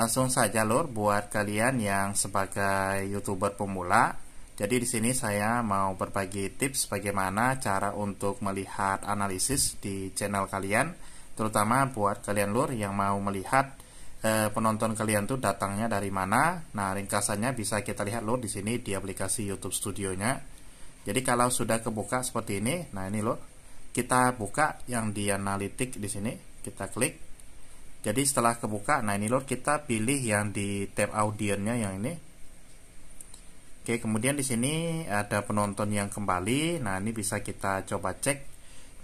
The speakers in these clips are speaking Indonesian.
langsung saja lor buat kalian yang sebagai youtuber pemula jadi di sini saya mau berbagi tips bagaimana cara untuk melihat analisis di channel kalian terutama buat kalian lur yang mau melihat eh, penonton kalian tuh datangnya dari mana nah ringkasannya bisa kita lihat lur di sini di aplikasi YouTube studionya jadi kalau sudah kebuka seperti ini nah ini lur kita buka yang di analitik di sini kita klik jadi setelah kebuka nah ini Lord kita pilih yang di tab audionya yang ini oke kemudian di sini ada penonton yang kembali nah ini bisa kita coba cek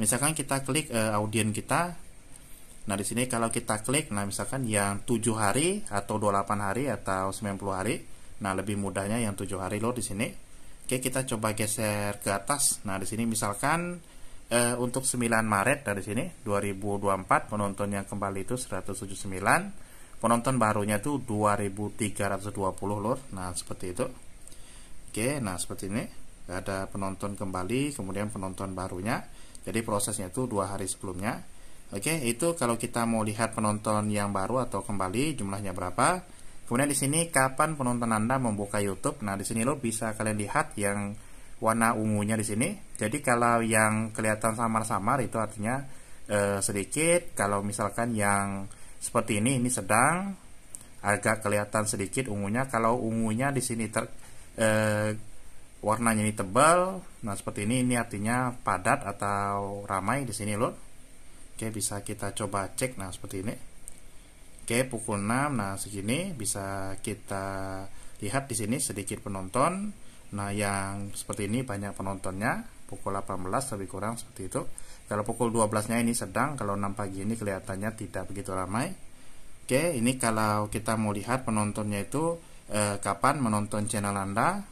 misalkan kita klik uh, audien kita nah di sini kalau kita klik nah misalkan yang 7 hari atau 28 hari atau 90 hari nah lebih mudahnya yang 7 hari Lord di sini oke kita coba geser ke atas nah di sini misalkan eh, untuk 9 Maret dari sini 2024 penonton yang kembali itu 179 penonton barunya itu 2320 lor nah seperti itu oke nah seperti ini ada penonton kembali kemudian penonton barunya jadi prosesnya itu dua hari sebelumnya oke itu kalau kita mau lihat penonton yang baru atau kembali jumlahnya berapa kemudian di sini kapan penonton anda membuka YouTube nah di sini lo bisa kalian lihat yang warna ungunya di sini. Jadi kalau yang kelihatan samar-samar itu artinya e, sedikit. Kalau misalkan yang seperti ini ini sedang agak kelihatan sedikit ungunya. Kalau ungunya di sini ter e, warnanya ini tebal. Nah, seperti ini ini artinya padat atau ramai di sini loh. Oke, bisa kita coba cek nah seperti ini. Oke, pukul 6. Nah, segini bisa kita lihat di sini sedikit penonton Nah, yang seperti ini banyak penontonnya, pukul 18 lebih kurang seperti itu. Kalau pukul 12-nya ini sedang, kalau 6 pagi ini kelihatannya tidak begitu ramai. Oke, ini kalau kita mau lihat penontonnya itu eh, kapan menonton channel Anda.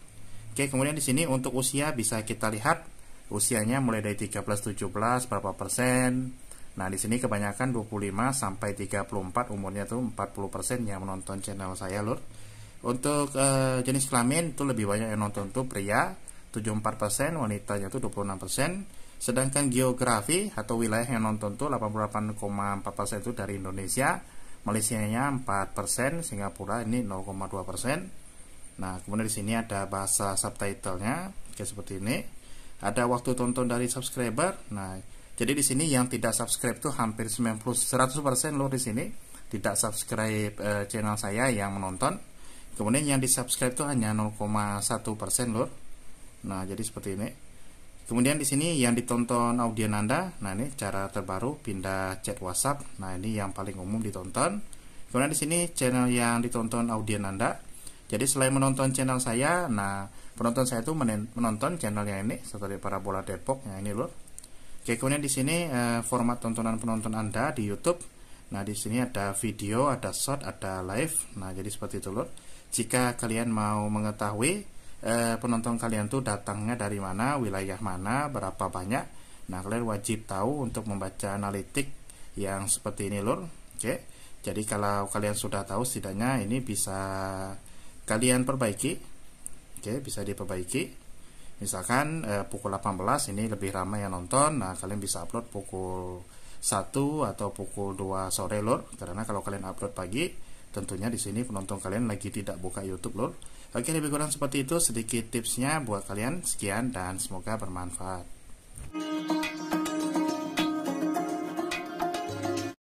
Oke, kemudian di sini untuk usia bisa kita lihat usianya mulai dari 13 17 berapa persen. Nah, di sini kebanyakan 25 sampai 34 umurnya tuh 40 persen yang menonton channel saya, Lur untuk uh, jenis kelamin itu lebih banyak yang nonton tuh pria 74%, wanitanya itu 26%, sedangkan geografi atau wilayah yang nonton tuh 88,4% itu dari Indonesia, Malaysia nya 4%, Singapura ini 0,2%. Nah, kemudian di sini ada bahasa subtitle nya, kayak seperti ini. Ada waktu tonton dari subscriber. Nah, jadi di sini yang tidak subscribe tuh hampir 90 100% loh di sini tidak subscribe uh, channel saya yang menonton kemudian yang di subscribe itu hanya 0,1 persen lor nah jadi seperti ini kemudian di sini yang ditonton audio anda nah ini cara terbaru pindah chat WhatsApp nah ini yang paling umum ditonton kemudian di sini channel yang ditonton audio anda jadi selain menonton channel saya nah penonton saya itu menonton channel yang ini seperti parabola Depok yang ini lor Oke, kemudian di sini eh, format tontonan penonton Anda di YouTube. Nah, di sini ada video, ada short, ada live. Nah, jadi seperti itu, lor jika kalian mau mengetahui eh, penonton kalian tuh datangnya dari mana, wilayah mana, berapa banyak. Nah, kalian wajib tahu untuk membaca analitik yang seperti ini, Lur. Oke. Jadi kalau kalian sudah tahu setidaknya ini bisa kalian perbaiki. Oke, bisa diperbaiki. Misalkan eh, pukul 18 ini lebih ramai yang nonton. Nah, kalian bisa upload pukul 1 atau pukul 2 sore, lor, Karena kalau kalian upload pagi, tentunya di sini penonton kalian lagi tidak buka YouTube lor. Oke, lebih kurang seperti itu sedikit tipsnya buat kalian. Sekian dan semoga bermanfaat.